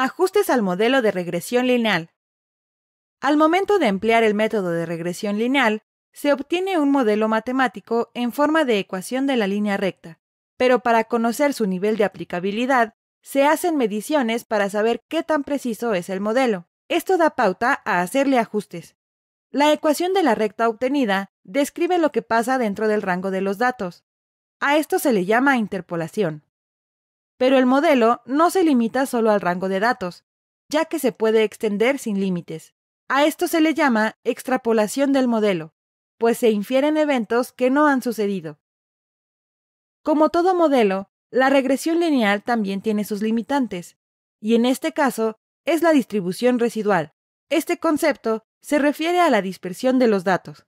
Ajustes al modelo de regresión lineal. Al momento de emplear el método de regresión lineal, se obtiene un modelo matemático en forma de ecuación de la línea recta, pero para conocer su nivel de aplicabilidad, se hacen mediciones para saber qué tan preciso es el modelo. Esto da pauta a hacerle ajustes. La ecuación de la recta obtenida describe lo que pasa dentro del rango de los datos. A esto se le llama interpolación. Pero el modelo no se limita solo al rango de datos, ya que se puede extender sin límites. A esto se le llama extrapolación del modelo, pues se infieren eventos que no han sucedido. Como todo modelo, la regresión lineal también tiene sus limitantes, y en este caso es la distribución residual. Este concepto se refiere a la dispersión de los datos.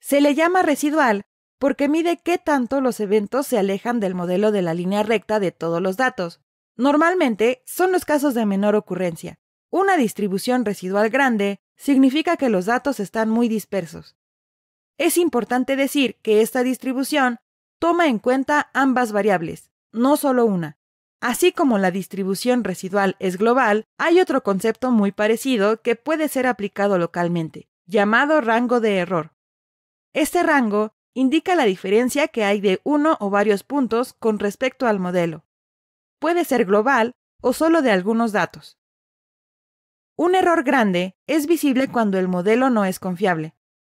Se le llama residual porque mide qué tanto los eventos se alejan del modelo de la línea recta de todos los datos. Normalmente son los casos de menor ocurrencia. Una distribución residual grande significa que los datos están muy dispersos. Es importante decir que esta distribución toma en cuenta ambas variables, no solo una. Así como la distribución residual es global, hay otro concepto muy parecido que puede ser aplicado localmente, llamado rango de error. Este rango indica la diferencia que hay de uno o varios puntos con respecto al modelo. Puede ser global o solo de algunos datos. Un error grande es visible cuando el modelo no es confiable.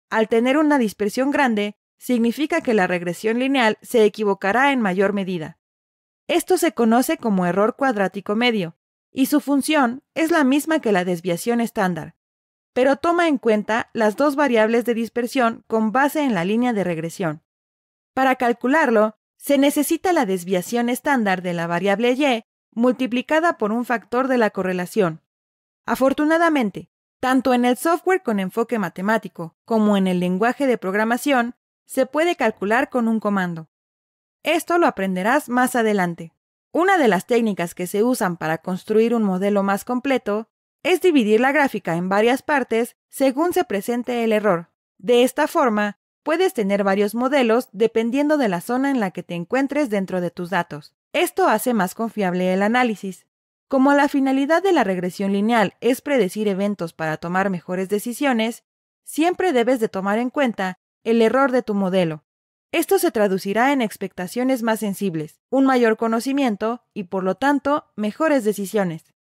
Al tener una dispersión grande, significa que la regresión lineal se equivocará en mayor medida. Esto se conoce como error cuadrático medio, y su función es la misma que la desviación estándar, pero toma en cuenta las dos variables de dispersión con base en la línea de regresión. Para calcularlo, se necesita la desviación estándar de la variable y multiplicada por un factor de la correlación. Afortunadamente, tanto en el software con enfoque matemático como en el lenguaje de programación, se puede calcular con un comando. Esto lo aprenderás más adelante. Una de las técnicas que se usan para construir un modelo más completo es dividir la gráfica en varias partes según se presente el error. De esta forma, puedes tener varios modelos dependiendo de la zona en la que te encuentres dentro de tus datos. Esto hace más confiable el análisis. Como la finalidad de la regresión lineal es predecir eventos para tomar mejores decisiones, siempre debes de tomar en cuenta el error de tu modelo. Esto se traducirá en expectaciones más sensibles, un mayor conocimiento y por lo tanto mejores decisiones.